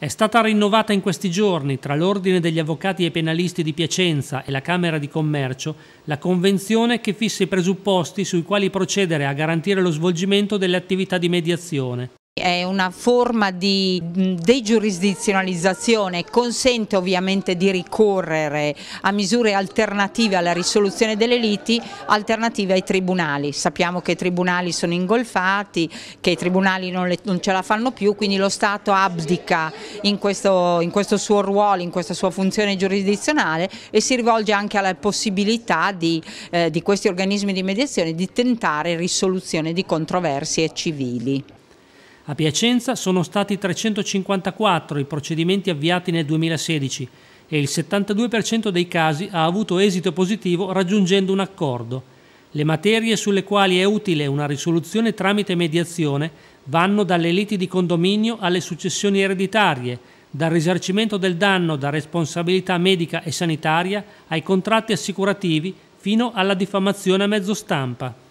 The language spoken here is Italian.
È stata rinnovata in questi giorni tra l'Ordine degli Avvocati e Penalisti di Piacenza e la Camera di Commercio la convenzione che fissa i presupposti sui quali procedere a garantire lo svolgimento delle attività di mediazione. È una forma di degiurisdizionalizzazione, consente ovviamente di ricorrere a misure alternative alla risoluzione delle liti, alternative ai tribunali. Sappiamo che i tribunali sono ingolfati, che i tribunali non, le, non ce la fanno più, quindi lo Stato abdica in questo, in questo suo ruolo, in questa sua funzione giurisdizionale e si rivolge anche alla possibilità di, eh, di questi organismi di mediazione di tentare risoluzione di controversie civili. A Piacenza sono stati 354 i procedimenti avviati nel 2016 e il 72% dei casi ha avuto esito positivo raggiungendo un accordo. Le materie sulle quali è utile una risoluzione tramite mediazione vanno dalle liti di condominio alle successioni ereditarie, dal risarcimento del danno da responsabilità medica e sanitaria ai contratti assicurativi fino alla diffamazione a mezzo stampa.